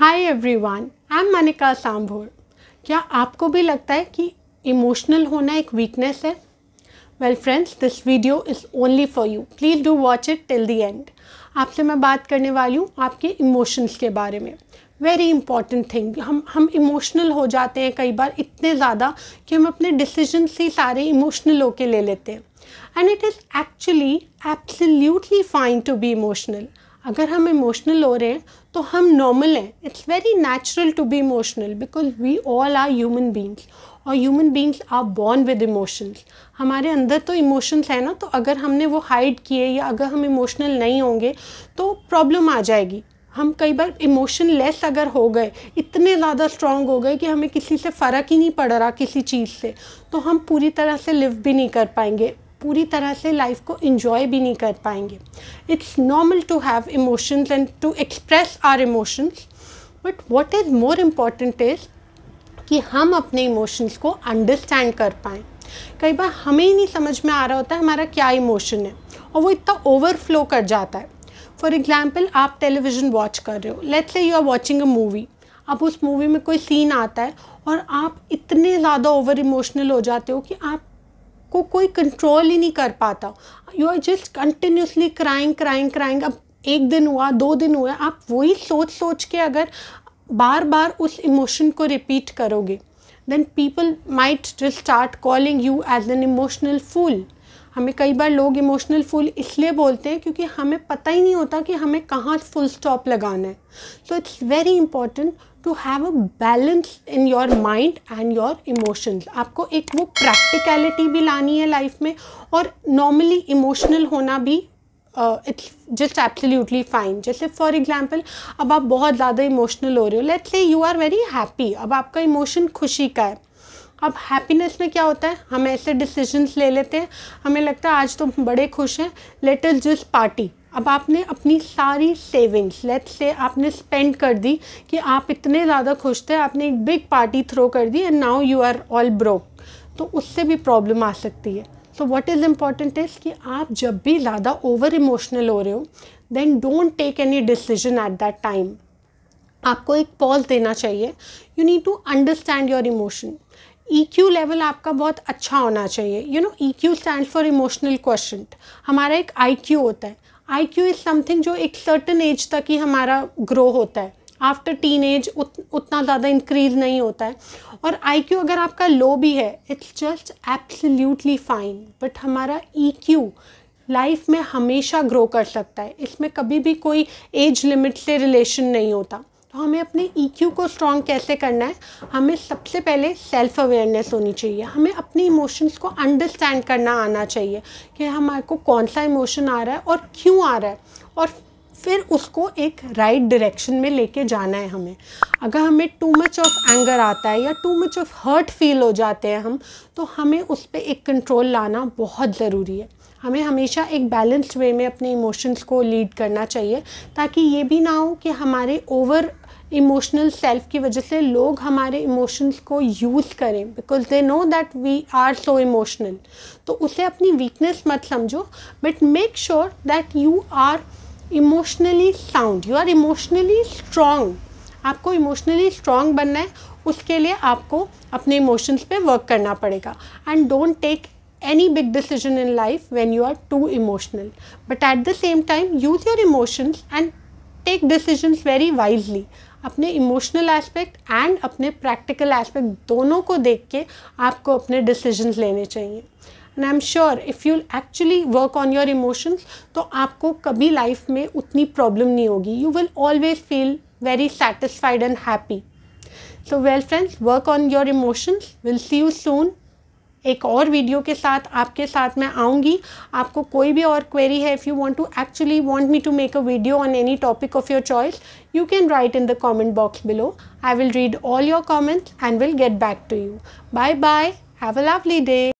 Hi everyone I am Manika Sambhor क्या आपको भी लगता है कि इमोशनल होना एक वीकनेस है well friends this video is only for you please do watch it till the end आपसे मैं बात करने वाली हूँ आपके इमोशंस के बारे में वेरी इंपॉर्टेंट थिंग हम हम इमोशनल हो जाते हैं कई बार इतने ज़्यादा कि हम अपने डिसीजन से सारे इमोशनल होके ले लेते हैं and it is actually absolutely fine to be emotional अगर हम इमोशनल हो रहे हैं तो हम नॉर्मल हैं it's very natural to be emotional because we all are human beings और human beings are born with emotions हमारे अंदर तो इमोशंस हैं ना तो अगर हमने वो हाइड किए या अगर हम इमोशनल नहीं होंगे तो प्रॉब्लम आ जाएगी हम कई बार इमोशन लेस अगर हो गए इतने ज़्यादा स्ट्रांग हो गए कि हमें किसी से फ़र्क ही नहीं पड़ रहा किसी चीज़ से तो हम पूरी तरह से लिव भी नहीं कर पाएंगे पूरी तरह से लाइफ को इन्जॉय भी नहीं कर पाएंगे it's normal to have emotions and to express our emotions but what is more important is कि हम अपने इमोशंस को अंडरस्टैंड कर पाएँ कई बार हमें ही नहीं समझ में आ रहा होता है हमारा क्या इमोशन है और वो इतना ओवरफ्लो कर जाता है फॉर एग्ज़ाम्पल आप टेलीविज़न वॉच कर रहे हो let's say you are watching a movie अब उस मूवी में कोई सीन आता है और आप इतने ज़्यादा ओवर इमोशनल हो जाते हो कि आप को कोई कंट्रोल ही नहीं कर पाता you are just continuously crying crying crying अब एक दिन हुआ दो दिन हुआ आप वही सोच सोच के अगर बार बार उस इमोशन को रिपीट करोगे then people might just start calling you as an emotional fool हमें कई बार लोग इमोशनल फुल इसलिए बोलते हैं क्योंकि हमें पता ही नहीं होता कि हमें कहाँ फुल स्टॉप लगाना है so it's very important to have a balance in your mind and your emotions आपको एक वो प्रैक्टिकलिटी भी लानी है लाइफ में और नॉर्मली इमोशनल होना भी इट्स जस्ट एब्सोल्यूटली फाइन जैसे फॉर एग्जाम्पल अब आप बहुत ज़्यादा इमोशनल हो रहे हो let's say you are very happy अब आपका इमोशन खुशी का है अब हैप्पीनेस में क्या होता है हम ऐसे डिसीजंस ले लेते हैं हमें लगता है आज तो बड़े खुश हैं लेट इज जस्ट पार्टी अब आपने अपनी सारी सेविंग्स लेट से आपने स्पेंड कर दी कि आप इतने ज़्यादा खुश थे आपने एक बिग पार्टी थ्रो कर दी and now you are all broke तो उससे भी प्रॉब्लम आ सकती है so what is important is कि आप जब भी ज़्यादा ओवर इमोशनल हो रहे हो then don't take any decision at that time आपको एक पॉज देना चाहिए you need to understand your emotion EQ e level आपका बहुत अच्छा होना चाहिए you know EQ stand for emotional question हमारा एक आईक्यू होता है आईक्यू इज़ समथिंग जो एक सर्टन एज तक ही हमारा ग्रो होता है आफ्टर टीन एज उतना ज़्यादा इंक्रीज नहीं होता है और आई क्यू अगर आपका लो भी है it's just absolutely fine but हमारा ई क्यू लाइफ में हमेशा ग्रो कर सकता है इसमें कभी भी कोई एज लिमिट से रिलेशन नहीं होता तो हमें अपने ईक्यू e को स्ट्रॉन्ग कैसे करना है हमें सबसे पहले सेल्फ अवेयरनेस होनी चाहिए हमें अपने इमोशंस को अंडरस्टैंड करना आना चाहिए कि हमारे को कौन सा इमोशन आ रहा है और क्यों आ रहा है और फिर उसको एक राइट right डायरेक्शन में लेके जाना है हमें अगर हमें टू मच ऑफ एंगर आता है या too much of hurt feel हो जाते हैं हम तो हमें उस पर एक कंट्रोल लाना बहुत ज़रूरी है हमें हमेशा एक बैलेंस्ड वे में अपने इमोशंस को लीड करना चाहिए ताकि ये भी ना हो कि हमारे ओवर इमोशनल सेल्फ की वजह से लोग हमारे इमोशंस को यूज़ करें because they know that we are so emotional तो उसे अपनी वीकनेस मत समझो but make sure that you are emotionally sound you are emotionally strong आपको इमोशनली स्ट्रांग बनना है उसके लिए आपको अपने इमोशंस पे वर्क करना पड़ेगा and don't take any big decision in life when you are too emotional. But at the same time, use your emotions and take decision very wisely अपने इमोशनल एस्पेक्ट एंड अपने practical aspect दोनों को देख के आपको अपने decision लेने चाहिए and I am sure if you actually work on your emotions तो आपको कभी लाइफ में उतनी प्रॉब्लम नहीं होगी you will always feel very satisfied and happy so well friends work on your emotions will see you soon एक और video के साथ आपके साथ मैं आऊँगी आपको कोई भी और क्वेरी है if you want to actually want me to make a video on any topic of your choice you can write in the comment box below I will read all your comments and will get back to you bye bye have a lovely day